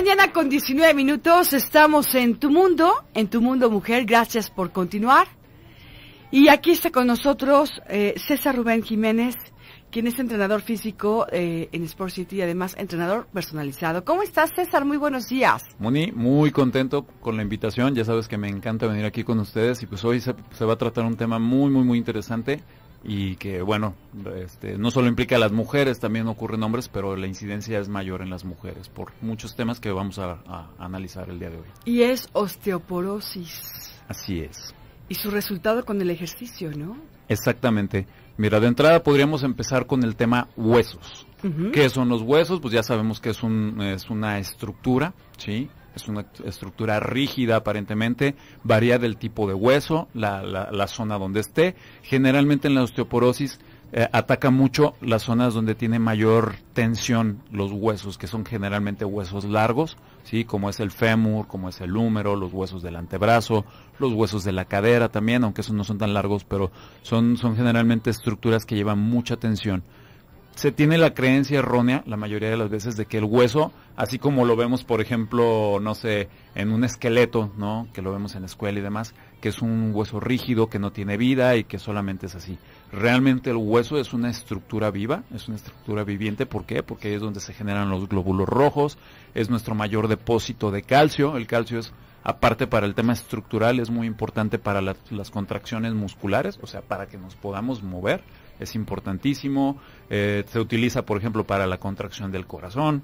mañana con 19 minutos estamos en Tu Mundo, en Tu Mundo Mujer. Gracias por continuar. Y aquí está con nosotros eh, César Rubén Jiménez, quien es entrenador físico eh, en Sport City y además entrenador personalizado. ¿Cómo estás, César? Muy buenos días. Moni, muy contento con la invitación. Ya sabes que me encanta venir aquí con ustedes y pues hoy se va a tratar un tema muy, muy, muy interesante y que bueno, este, no solo implica a las mujeres, también ocurre en hombres, pero la incidencia es mayor en las mujeres por muchos temas que vamos a, analizar el día de hoy. Y es osteoporosis. Así es. Y su resultado con el ejercicio, ¿no? Exactamente. Mira, de entrada podríamos empezar con el tema huesos. ¿Qué son los huesos? Pues ya sabemos que es, un, es una estructura, ¿sí? es una estructura rígida aparentemente, varía del tipo de hueso, la, zona donde esté. Generalmente en la osteoporosis eh, ataca mucho las zonas donde tiene mayor tensión los huesos, que son generalmente huesos largos, ¿sí? como es el fémur, como es el húmero, los huesos del antebrazo, los huesos de la cadera también, aunque esos no son tan largos, pero son generalmente estructuras que llevan mucha tensión se tiene la creencia errónea la mayoría de las veces de que el hueso, así como lo vemos, por ejemplo, no sé, en un esqueleto, ¿no? Que lo vemos en la escuela y demás, que es un hueso rígido, que no tiene vida y que solamente es así. Realmente el hueso es una estructura viva, es una estructura viviente, ¿por qué? Porque es donde se generan los glóbulos rojos, es nuestro mayor depósito de calcio, el calcio es aparte para el tema estructural es muy importante para las contracciones musculares, o sea, para que nos podamos mover, es importantísimo. Eh, se utiliza, por ejemplo, para la contracción del corazón.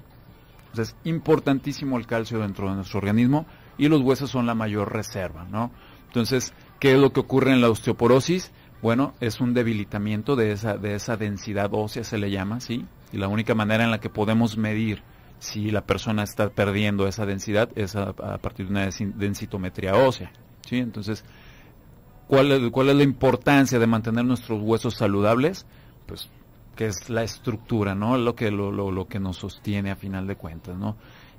Entonces, es importantísimo el calcio dentro de nuestro organismo y los huesos son la mayor reserva, ¿no? Entonces, ¿qué es lo que ocurre en la osteoporosis? Bueno, es un debilitamiento de esa, de esa densidad ósea, se le llama, ¿sí? Y la única manera en la que podemos medir si la persona está perdiendo esa densidad es a, partir de una densitometría ósea, ¿sí? Entonces, ¿cuál ¿cuál es la importancia de mantener nuestros huesos saludables? Pues que es la estructura, ¿no? Lo que, lo, lo, que nos sostiene a final de cuentas, ¿no?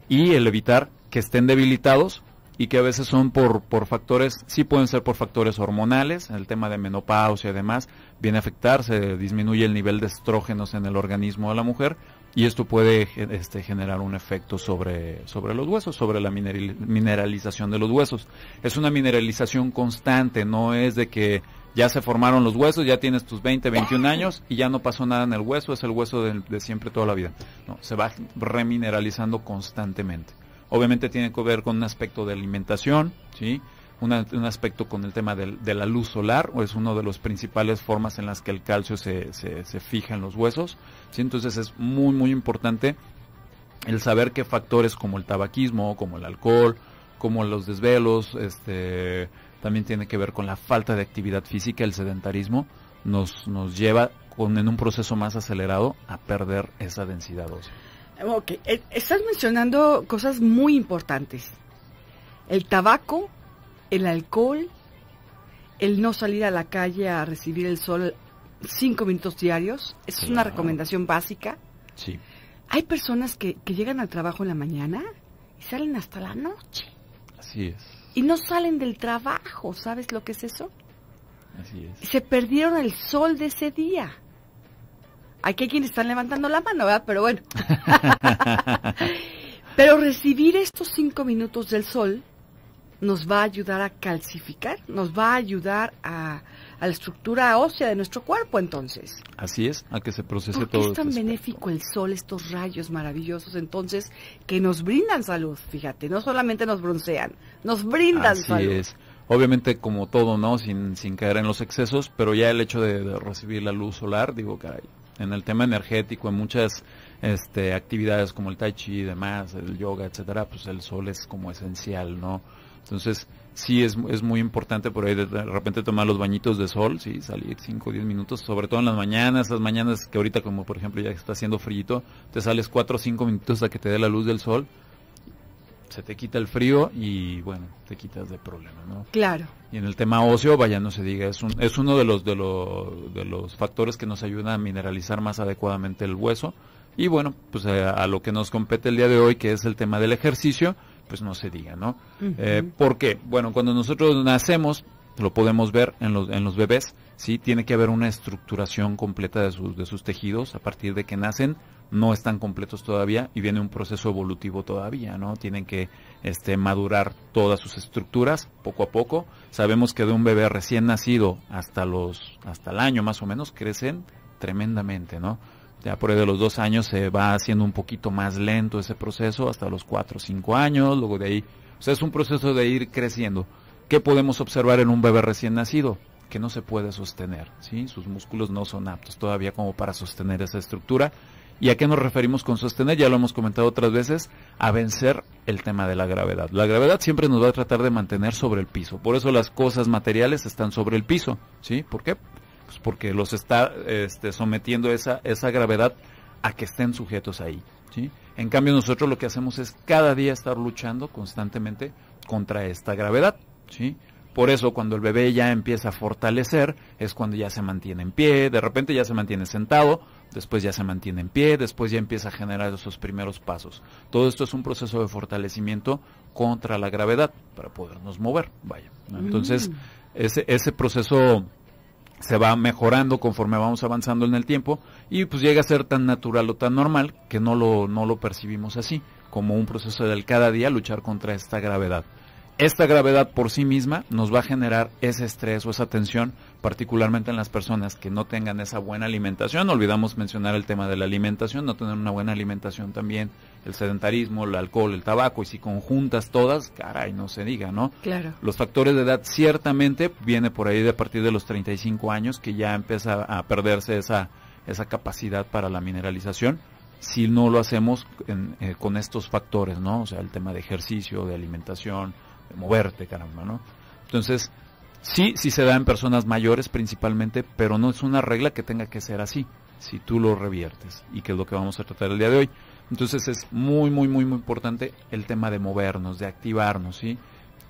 Y el evitar que estén debilitados y que a veces son por, por factores, sí pueden ser por factores hormonales, el tema de menopausia y demás, viene a afectar, se disminuye el nivel de estrógenos en el organismo de la mujer y esto puede este, generar un efecto sobre, sobre los huesos, sobre la mineralización de los huesos. Es una mineralización constante, no es de que ya se formaron los huesos, ya tienes tus 20, 21 años y ya no pasó nada en el hueso, es el hueso de, siempre toda la vida. No, se va remineralizando constantemente. Obviamente tiene que ver con un aspecto de alimentación, ¿sí? un aspecto con el tema de la luz solar, o es una de las principales formas en las que el calcio se, se fija en los huesos. ¿sí? Entonces es muy, muy importante el saber qué factores como el tabaquismo, como el alcohol, como los desvelos, este, también tiene que ver con la falta de actividad física, el sedentarismo nos, nos lleva con, en un proceso más acelerado a perder esa densidad ósea. Eh, estás mencionando cosas muy importantes. El tabaco, el alcohol, el no salir a la calle a recibir el sol cinco minutos diarios, es una recomendación básica. Sí. Hay personas que, que llegan al trabajo en la mañana y salen hasta la noche. Así es y no salen del trabajo. ¿Sabes lo que es eso? Así es. Se perdieron el sol de ese día. Aquí hay quienes están levantando la mano, ¿verdad? Pero bueno. Pero recibir estos cinco minutos del sol nos va a ayudar a calcificar, nos va a ayudar a, la estructura ósea de nuestro cuerpo, entonces. Así es, a que se procese ¿Por todo. Es este tan benéfico el sol, estos rayos maravillosos, entonces, que nos brindan salud, fíjate, no solamente nos broncean, nos brindan Así Es. Obviamente como todo, ¿no? Sin, caer en los excesos, pero ya el hecho de, recibir la luz solar, digo, caray, en el tema energético, en muchas este, actividades como el tai chi y demás, el yoga, etcétera, pues el sol es como esencial, ¿no? Entonces, sí es, muy importante por ahí de, repente tomar los bañitos de sol, sí, salir 5 o 10 minutos, sobre todo en las mañanas, las mañanas que ahorita como por ejemplo ya está haciendo frío, te sales 4 o 5 minutos a que te dé la luz del sol, se te quita el frío y bueno, te quitas de problema, ¿no? Claro. Y en el tema óseo, vaya, no se diga, es, es uno de los, de, los, de los factores que nos ayuda a mineralizar más adecuadamente el hueso. Y bueno, pues eh, a, lo que nos compete el día de hoy, que es el tema del ejercicio, pues no se diga, ¿no? Eh, Porque, Bueno, cuando nosotros nacemos, lo podemos ver en los, en los bebés, ¿sí? Tiene que haber una estructuración completa de sus, de sus tejidos a partir de que nacen no están completos todavía y viene un proceso evolutivo todavía, ¿no? Tienen que este, madurar todas sus estructuras poco a poco. Sabemos que de un bebé recién nacido hasta los, hasta el año más o menos, crecen tremendamente, ¿no? Ya por ahí de los dos años se va haciendo un poquito más lento ese proceso, hasta los cuatro o cinco años, luego de ahí. O sea, es un proceso de ir creciendo. ¿Qué podemos observar en un bebé recién nacido? Que no se puede sostener, ¿sí? Sus músculos no son aptos todavía como para sostener esa estructura ¿Y a qué nos referimos con sostener? Ya lo hemos comentado otras veces, a vencer el tema de la gravedad. La gravedad siempre nos va a tratar de mantener sobre el piso. Por eso las cosas materiales están sobre el piso. ¿Sí? ¿Por qué? Pues porque los está este, sometiendo esa, esa gravedad a que estén sujetos ahí. En cambio, nosotros lo que hacemos es cada día estar luchando constantemente contra esta gravedad. ¿sí? Por eso cuando el bebé ya empieza a fortalecer es cuando ya se mantiene en pie, de repente ya se mantiene sentado, después ya se mantiene en pie, después ya empieza a generar esos primeros pasos. Todo esto es un proceso de fortalecimiento contra la gravedad para podernos mover, vaya. Entonces, mm. ese, ese proceso se va mejorando conforme vamos avanzando en el tiempo y pues llega a ser tan natural o tan normal que no lo, no lo percibimos así, como un proceso del cada día luchar contra esta gravedad. Esta gravedad por sí misma nos va a generar ese estrés o esa tensión particularmente en las personas que no tengan esa buena alimentación. Olvidamos mencionar el tema de la alimentación, no tener una buena alimentación también, el sedentarismo, el alcohol, el tabaco, y si conjuntas todas, caray, no se diga, ¿no? Claro. Los factores de edad ciertamente viene por ahí de a partir de los 35 años que ya empieza a perderse esa, esa capacidad para la mineralización si no lo hacemos eh, con estos factores, ¿no? O sea, el tema de ejercicio, de alimentación, de moverte, caramba, ¿no? Entonces, Sí, sí se da en personas mayores principalmente, pero no es una regla que tenga que ser así, si tú lo reviertes, y que es lo que vamos a tratar el día de hoy. Entonces es muy, muy, muy, muy importante el tema de movernos, de activarnos, ¿sí?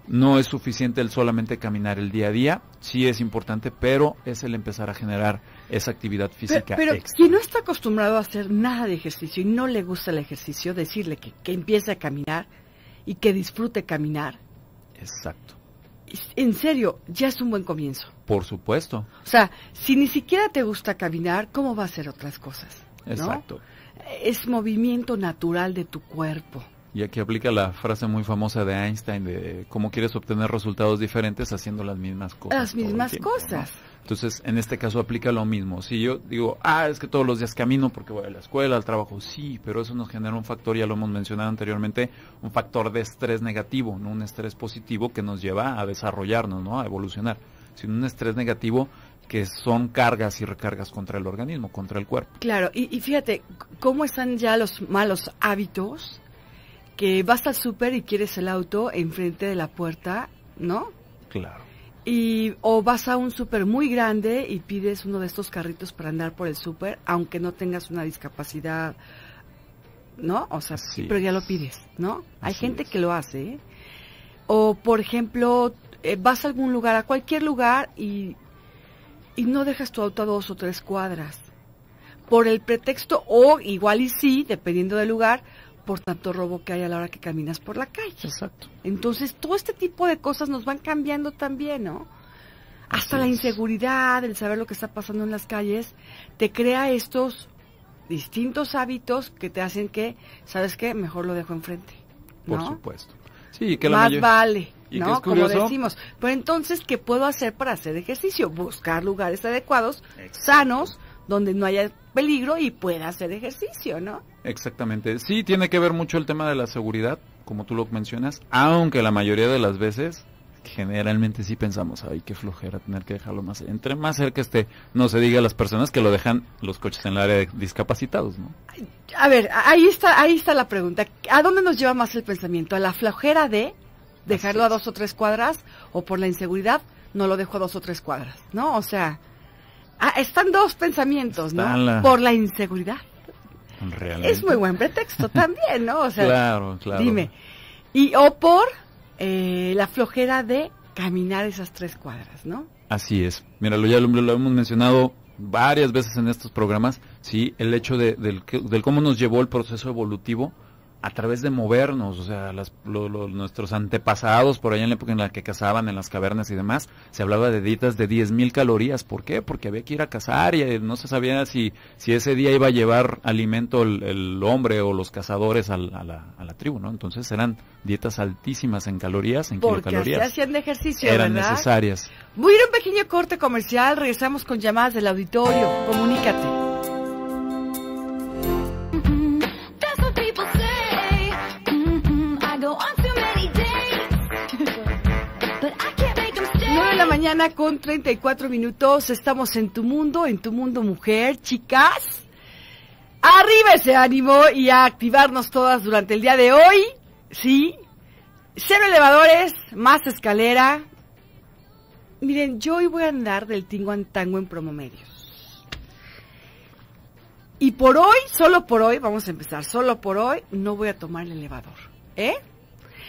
No es suficiente el solamente caminar el día a día, sí es importante, pero es el empezar a generar esa actividad física. Pero, pero quien no está acostumbrado a hacer nada de ejercicio y no le gusta el ejercicio, decirle que empiece a caminar y que disfrute caminar. Exacto en serio, ya es un buen comienzo. Por supuesto. O sea, si ni siquiera te gusta caminar, ¿cómo va a hacer otras cosas? Exacto. Es movimiento natural de tu cuerpo. Y aquí aplica la frase muy famosa de Einstein de cómo quieres obtener resultados diferentes haciendo las mismas cosas. Las mismas cosas. Entonces, en este caso aplica lo mismo. Si yo digo, ah, es que todos los días camino porque voy a la escuela, al trabajo, sí, pero eso nos genera un factor, ya lo hemos mencionado anteriormente, un factor de estrés negativo, no un estrés positivo que nos lleva a desarrollarnos, ¿no? A evolucionar, sino un estrés negativo que son cargas y recargas contra el organismo, contra el cuerpo. Claro, y, y fíjate, ¿cómo están ya los malos hábitos? Que vas al súper y quieres el auto enfrente de la puerta, ¿no? Claro y, o vas a un súper muy grande y pides uno de estos carritos para andar por el súper, aunque no tengas una discapacidad, ¿no? O sea, pero ya lo pides, ¿no? Hay gente que lo hace. ¿eh? O, por ejemplo, eh, vas a algún lugar, a cualquier lugar, y, y no dejas tu auto a dos o tres cuadras. Por el pretexto, o igual y sí, dependiendo del lugar, por tanto robo que hay a la hora que caminas por la calle. Exacto. Entonces, todo este tipo de cosas nos van cambiando también, ¿no? Hasta la inseguridad, el saber lo que está pasando en las calles, te crea estos distintos hábitos que te hacen que, ¿sabes qué? Mejor lo dejo enfrente. Por supuesto. Sí, que Más vale. ¿Y ¿no? Como decimos. Pero entonces, ¿qué puedo hacer para hacer ejercicio? Buscar lugares adecuados, sanos, donde no haya peligro y pueda hacer ejercicio, ¿no? Exactamente. Sí, tiene que ver mucho el tema de la seguridad, como tú lo mencionas, aunque la mayoría de las veces generalmente sí pensamos, ay, qué flojera tener que dejarlo más, entre más cerca esté, no se diga a las personas que lo dejan los coches en el área de discapacitados, ¿no? A ver, ahí está, ahí está la pregunta. ¿A dónde nos lleva más el pensamiento? ¿A la flojera de dejarlo a dos o tres cuadras o por la inseguridad no lo dejo a dos o tres cuadras, ¿no? O sea, Ah, están dos pensamientos, ¿no? Por la inseguridad. Es muy buen pretexto también, ¿no? O sea, Dime. Y o por eh, la flojera de caminar esas tres cuadras, ¿no? Así es. Mira, lo, ya lo, hemos mencionado varias veces en estos programas, ¿sí? El hecho de, del, del cómo nos llevó el proceso evolutivo a través de movernos, o sea, nuestros antepasados, por allá en la época en la que cazaban en las cavernas y demás, se hablaba de dietas de 10.000 calorías. ¿Por qué? Porque había que ir a cazar y eh, no se sabía si, si ese día iba a llevar alimento el, hombre o los cazadores a, la, a, la, tribu, ¿no? Entonces eran dietas altísimas en calorías, en kilocalorías. hacían ejercicio, Eran necesarias. Voy a ir a un pequeño corte comercial, regresamos con llamadas del auditorio. Comunícate. mañana con 34 minutos. Estamos en tu mundo, en tu mundo mujer, chicas. Arriba ese ánimo y a activarnos todas durante el día de hoy. Sí. Cero elevadores, más escalera. Miren, yo hoy voy a andar del tingo en tango en promomedios. Y por hoy, solo por hoy, vamos a empezar, solo por hoy no voy a tomar el elevador. ¿Eh?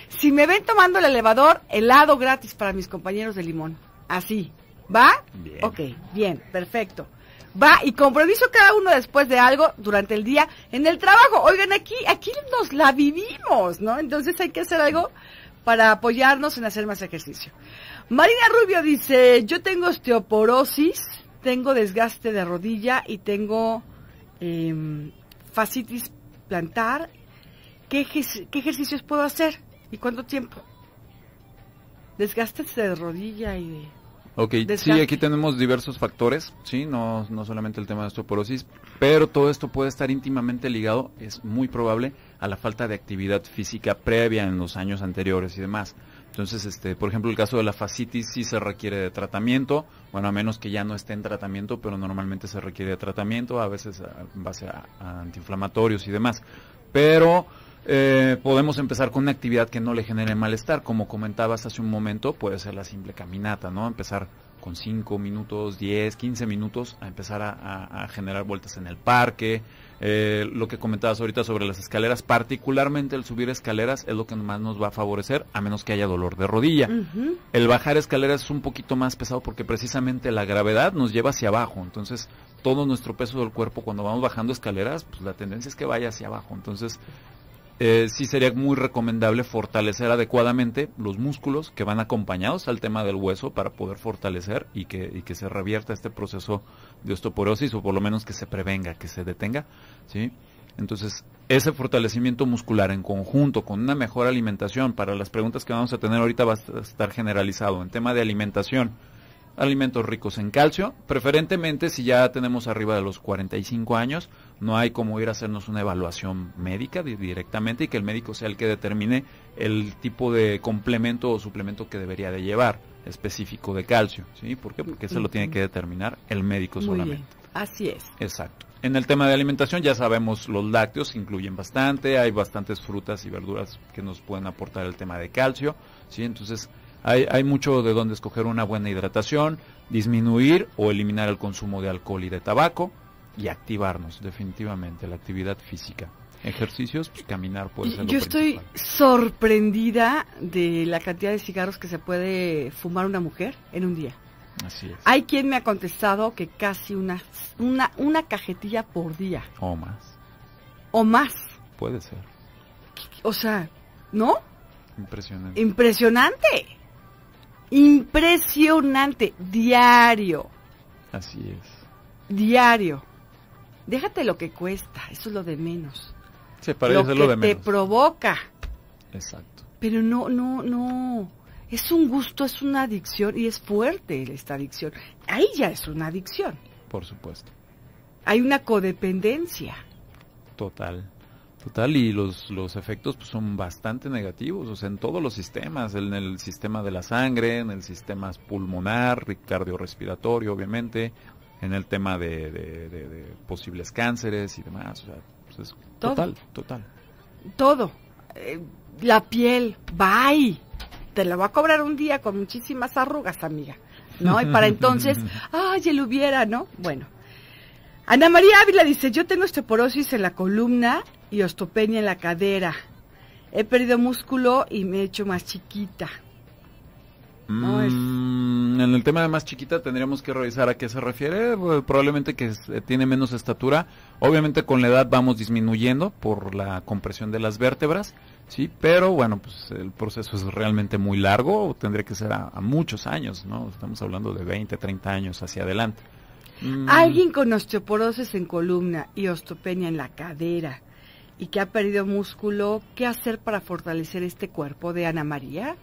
Si me ven tomando el elevador, helado gratis para mis compañeros de limón. Así. ¿Va? Bien. Ok, bien, perfecto. Va y compromiso cada uno después de algo durante el día en el trabajo. Oigan, aquí, aquí nos la vivimos, ¿no? Entonces hay que hacer algo para apoyarnos en hacer más ejercicio. Marina Rubio dice, yo tengo osteoporosis, tengo desgaste de rodilla y tengo eh, fascitis plantar. ¿Qué, ejercicios puedo hacer? ¿Y cuánto tiempo? Desgastes de rodilla y Ok, sí, aquí tenemos diversos factores, sí, no, no solamente el tema de osteoporosis, pero todo esto puede estar íntimamente ligado, es muy probable, a la falta de actividad física previa en los años anteriores y demás. Entonces, este, por ejemplo, el caso de la fascitis sí se requiere de tratamiento, bueno, a menos que ya no esté en tratamiento, pero normalmente se requiere de tratamiento, a veces en base a antiinflamatorios y demás. Pero eh, podemos empezar con una actividad que no le genere malestar, como comentabas hace un momento, puede ser la simple caminata, ¿no? Empezar con 5 minutos, 10, 15 minutos a empezar a, generar vueltas en el parque. Eh, lo que comentabas ahorita sobre las escaleras, particularmente el subir escaleras es lo que más nos va a favorecer, a menos que haya dolor de rodilla. El bajar escaleras es un poquito más pesado porque precisamente la gravedad nos lleva hacia abajo. Entonces, todo nuestro peso del cuerpo cuando vamos bajando escaleras, pues la tendencia es que vaya hacia abajo. Entonces, eh, sí sería muy recomendable fortalecer adecuadamente los músculos que van acompañados al tema del hueso para poder fortalecer y que, y que se revierta este proceso de osteoporosis o por lo menos que se prevenga, que se detenga, ¿sí? Entonces, ese fortalecimiento muscular en conjunto con una mejor alimentación, para las preguntas que vamos a tener ahorita va a estar generalizado en tema de alimentación, alimentos ricos en calcio, preferentemente si ya tenemos arriba de los 45 años, no hay como ir a hacernos una evaluación médica directamente y que el médico sea el que determine el tipo de complemento o suplemento que debería de llevar específico de calcio, ¿sí? ¿Por qué? Porque eso lo tiene que determinar el médico solamente. Así es. Exacto. En el tema de alimentación ya sabemos los lácteos incluyen bastante, hay bastantes frutas y verduras que nos pueden aportar el tema de calcio, ¿sí? Entonces, hay, mucho de donde escoger una buena hidratación, disminuir o eliminar el consumo de alcohol y de tabaco y activarnos definitivamente la actividad física ejercicios, pues caminar puede ser. Yo estoy sorprendida de la cantidad de cigarros que se puede fumar una mujer en un día. Así es. Hay quien me ha contestado que casi una, una, una cajetilla por día. O más. O más. Puede ser. O sea, ¿no? Impresionante. Impresionante impresionante, diario. Así es. Diario. Déjate lo que cuesta, eso es lo de menos. Sí, lo que te provoca. Exacto. Pero no, no, no. Es un gusto, es una adicción y es fuerte esta adicción. Ahí ya es una adicción. Por supuesto. Hay una codependencia. Total. Total, y los, los efectos pues, son bastante negativos, o sea, en todos los sistemas, en el sistema de la sangre, en el sistema pulmonar, cardiorrespiratorio, obviamente, en el tema de, posibles cánceres y demás, o sea, pues, es total, total. Todo, eh, la piel, bye, te la va a cobrar un día con muchísimas arrugas, amiga, ¿no? Y para entonces, ay, lo hubiera, ¿no? Bueno. Ana María Ávila dice, yo tengo osteoporosis en la columna y osteopenia en la cadera. He perdido músculo y me he hecho más chiquita. Mm, en el tema de más chiquita tendríamos que revisar a qué se refiere. Pues, probablemente que eh, tiene menos estatura. Obviamente con la edad vamos disminuyendo por la compresión de las vértebras, sí. Pero bueno, pues el proceso es realmente muy largo. Tendría que ser a, muchos años, ¿no? Estamos hablando de 20, 30 años hacia adelante. Mm. Alguien con osteoporosis en columna y osteopenia en la cadera y que ha perdido músculo, ¿qué hacer para fortalecer este cuerpo de Ana María?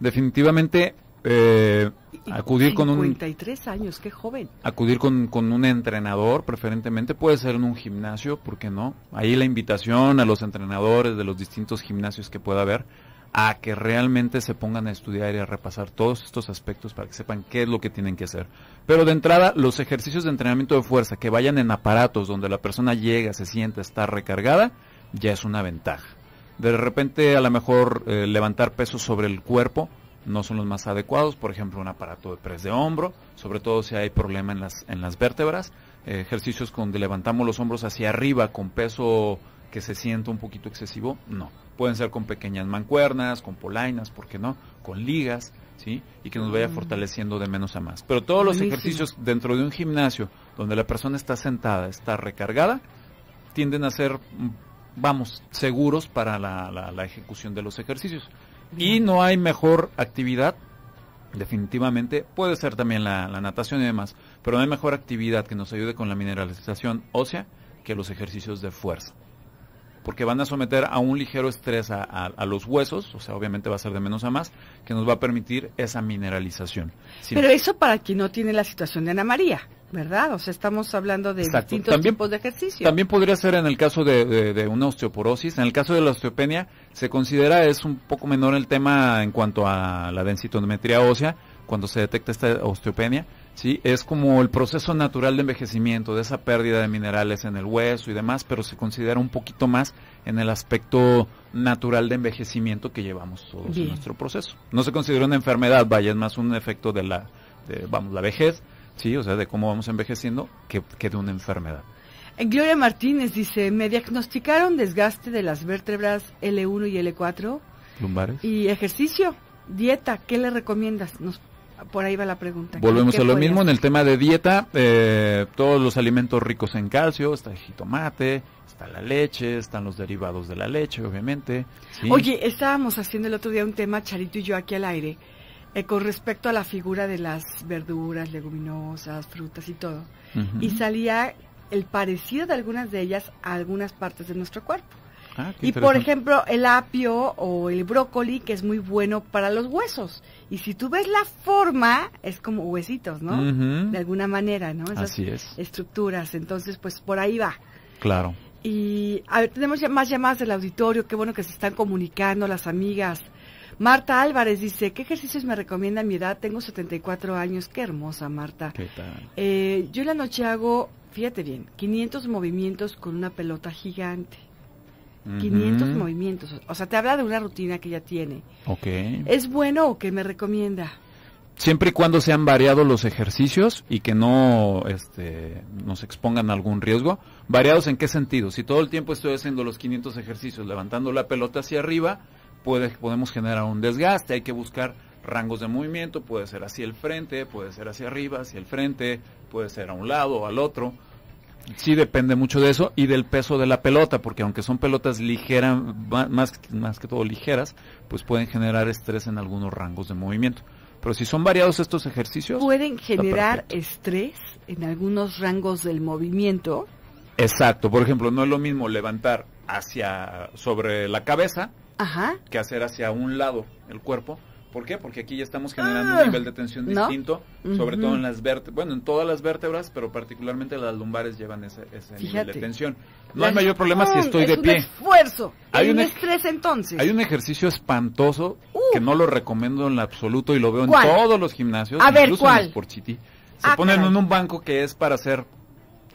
Definitivamente eh, acudir con un años, qué joven. Acudir con, con, un entrenador, preferentemente puede ser en un gimnasio, ¿por qué no? Ahí la invitación a los entrenadores de los distintos gimnasios que pueda haber a que realmente se pongan a estudiar y a repasar todos estos aspectos para que sepan qué es lo que tienen que hacer. Pero de entrada, los ejercicios de entrenamiento de fuerza que vayan en aparatos donde la persona llega, se sienta, está recargada, ya es una ventaja. De repente a lo mejor eh, levantar pesos sobre el cuerpo no son los más adecuados, por ejemplo un aparato de pres de hombro, sobre todo si hay problema en las, en las vértebras, eh, ejercicios donde levantamos los hombros hacia arriba con peso que se sienta un poquito excesivo, no. Pueden ser con pequeñas mancuernas, con polainas, ¿por qué no? Con ligas, ¿sí? Y que nos vaya mm. fortaleciendo de menos a más. Pero todos los ejercicios dentro de un gimnasio donde la persona está sentada, está recargada, tienden a ser vamos, seguros para la, la, ejecución de los ejercicios. Y no hay mejor actividad, definitivamente, puede ser también la, natación y demás, pero no hay mejor actividad que nos ayude con la mineralización ósea que los ejercicios de fuerza. Porque van a someter a un ligero estrés a, los huesos, o sea, obviamente va a ser de menos a más, que nos va a permitir esa mineralización. pero eso para quien no tiene la situación de Ana María. ¿Verdad? O sea, estamos hablando de distintos también, tipos de ejercicio. También podría ser en el caso de, de, una osteoporosis. En el caso de la osteopenia, se considera, es un poco menor el tema en cuanto a la densitometría ósea, cuando se detecta esta osteopenia, ¿sí? Es como el proceso natural de envejecimiento, de esa pérdida de minerales en el hueso y demás, pero se considera un poquito más en el aspecto natural de envejecimiento que llevamos todos nuestro proceso. No se considera una enfermedad, vaya, es más un efecto de la, de, vamos, la vejez sí, o sea, de cómo vamos envejeciendo, que, que de una enfermedad. Eh, Gloria Martínez dice, me diagnosticaron desgaste de las vértebras L1 y L4. Lumbares. Y ejercicio, dieta, ¿qué le recomiendas? por ahí va la pregunta. Volvemos a lo mismo en el tema de dieta, eh, todos los alimentos ricos en calcio, está el jitomate, está la leche, están los derivados de la leche, obviamente. Oye, estábamos haciendo el otro día un tema, Charito y yo, aquí al aire eh, con respecto a la figura de las verduras, leguminosas, frutas y todo. Y salía el parecido de algunas de ellas a algunas partes de nuestro cuerpo. Ah, y por ejemplo, el apio o el brócoli, que es muy bueno para los huesos. Y si tú ves la forma, es como huesitos, ¿no? De alguna manera, ¿no? Esas Así estructuras. Entonces, pues por ahí va. Claro. Y a ver, tenemos más llamadas del auditorio. Qué bueno que se están comunicando las amigas. Marta Álvarez dice, ¿qué ejercicios me recomienda a mi edad? Tengo 74 años, qué hermosa Marta. ¿Qué tal? Eh, yo la noche hago, fíjate bien, 500 movimientos con una pelota gigante. 500 movimientos. O sea, te habla de una rutina que ya tiene. Ok. ¿Es bueno o qué me recomienda? Siempre y cuando sean variados los ejercicios y que no este, nos expongan algún riesgo. ¿Variados en qué sentido? Si todo el tiempo estoy haciendo los 500 ejercicios, levantando la pelota hacia arriba, puede, podemos generar un desgaste, hay que buscar rangos de movimiento, puede ser hacia el frente, puede ser hacia arriba, hacia el frente, puede ser a un lado o al otro. Sí depende mucho de eso y del peso de la pelota, porque aunque son pelotas ligeras, más, más que todo ligeras, pues pueden generar estrés en algunos rangos de movimiento. Pero si son variados estos ejercicios... ¿Pueden generar estrés en algunos rangos del movimiento? Exacto, por ejemplo, no es lo mismo levantar hacia sobre la cabeza Ajá. que hacer hacia un lado el cuerpo. ¿Por qué? Porque aquí ya estamos generando un ah, nivel de tensión distinto, sobre todo en las vértebras, bueno, en todas las vértebras, pero particularmente las lumbares llevan ese, nivel de tensión. No hay mayor problema si estoy de pie. esfuerzo, hay un, entonces. Hay un ejercicio espantoso uh. que no lo recomiendo en absoluto y lo veo en todos los gimnasios, incluso en Se ah, ponen en un banco que es para hacer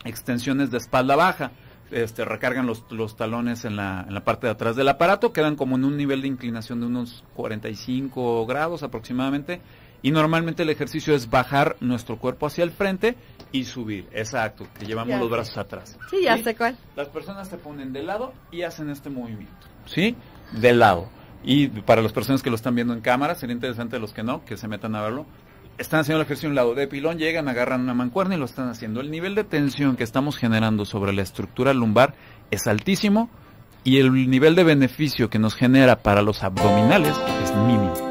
extensiones de espalda baja este, recargan los, los talones en la, en la, parte de atrás del aparato, quedan como en un nivel de inclinación de unos 45 grados aproximadamente. Y normalmente el ejercicio es bajar nuestro cuerpo hacia el frente y subir. Exacto, que llevamos los brazos atrás. Sí, ya sé cuál. Las personas se ponen de lado y hacen este movimiento. ¿Sí? De lado. Y para las personas que lo están viendo en cámara, sería interesante los que no, que se metan a verlo, están haciendo la ejercicio un lado de pilón, llegan, agarran una mancuerna y lo están haciendo. El nivel de tensión que estamos generando sobre la estructura lumbar es altísimo y el nivel de beneficio que nos genera para los abdominales es mínimo.